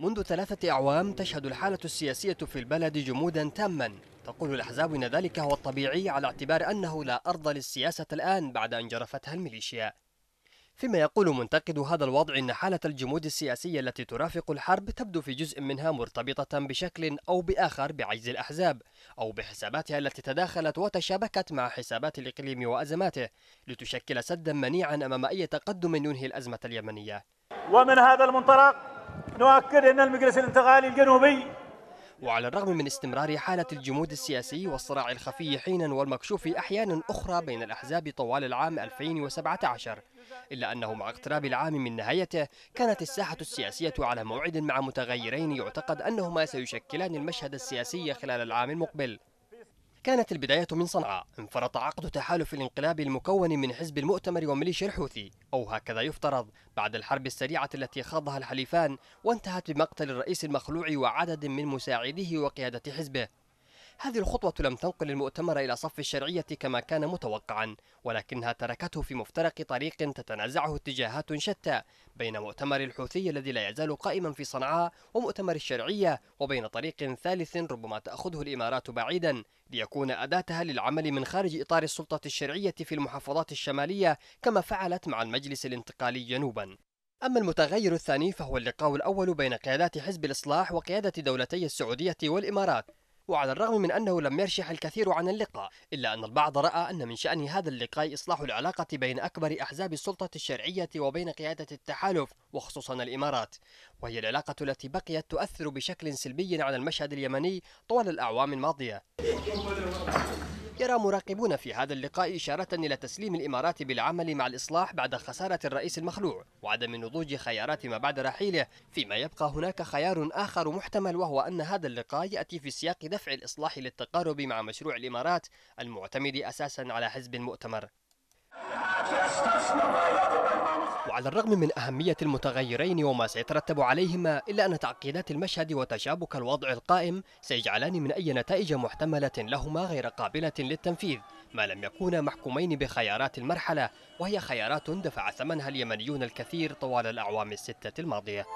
منذ ثلاثة أعوام تشهد الحالة السياسية في البلد جمودا تاما تقول الأحزاب إن ذلك هو الطبيعي على اعتبار أنه لا أرض للسياسة الآن بعد أن جرفتها الميليشيا فيما يقول منتقد هذا الوضع أن حالة الجمود السياسية التي ترافق الحرب تبدو في جزء منها مرتبطة بشكل أو بآخر بعجز الأحزاب أو بحساباتها التي تداخلت وتشابكت مع حسابات الإقليم وأزماته لتشكل سدا منيعا أمام أي تقدم ينهي الأزمة اليمنية ومن هذا المنطلق نؤكد أن المجلس الانتقالي الجنوبي وعلى الرغم من استمرار حالة الجمود السياسي والصراع الخفي حينا والمكشوف أحيانا أخرى بين الأحزاب طوال العام 2017 إلا أنه مع اقتراب العام من نهايته كانت الساحة السياسية على موعد مع متغيرين يعتقد أنهما سيشكلان المشهد السياسي خلال العام المقبل كانت البداية من صنعاء انفرط عقد تحالف الانقلاب المكون من حزب المؤتمر وميليشيا الحوثي أو هكذا يفترض بعد الحرب السريعة التي خاضها الحليفان وانتهت بمقتل الرئيس المخلوع وعدد من مساعديه وقيادة حزبه هذه الخطوة لم تنقل المؤتمر إلى صف الشرعية كما كان متوقعا ولكنها تركته في مفترق طريق تتنازعه اتجاهات شتى بين مؤتمر الحوثي الذي لا يزال قائما في صنعاء ومؤتمر الشرعية وبين طريق ثالث ربما تأخذه الإمارات بعيدا ليكون أداتها للعمل من خارج إطار السلطة الشرعية في المحافظات الشمالية كما فعلت مع المجلس الانتقالي جنوبا أما المتغير الثاني فهو اللقاء الأول بين قيادات حزب الإصلاح وقيادة دولتي السعودية والإمارات وعلى الرغم من أنه لم يرشح الكثير عن اللقاء إلا أن البعض رأى أن من شأن هذا اللقاء إصلاح العلاقة بين أكبر أحزاب السلطة الشرعية وبين قيادة التحالف وخصوصا الإمارات وهي العلاقة التي بقيت تؤثر بشكل سلبي على المشهد اليمني طوال الأعوام الماضية يرى مراقبون في هذا اللقاء إشارة إلى تسليم الإمارات بالعمل مع الإصلاح بعد خسارة الرئيس المخلوع وعدم نضوج خيارات ما بعد رحيله فيما يبقى هناك خيار آخر محتمل وهو أن هذا اللقاء يأتي في سياق دفع الإصلاح للتقارب مع مشروع الإمارات المعتمد أساسا على حزب المؤتمر على الرغم من أهمية المتغيرين وما سيترتب عليهما إلا أن تعقيدات المشهد وتشابك الوضع القائم سيجعلان من أي نتائج محتملة لهما غير قابلة للتنفيذ ما لم يكونا محكومين بخيارات المرحلة وهي خيارات دفع ثمنها اليمنيون الكثير طوال الأعوام الستة الماضية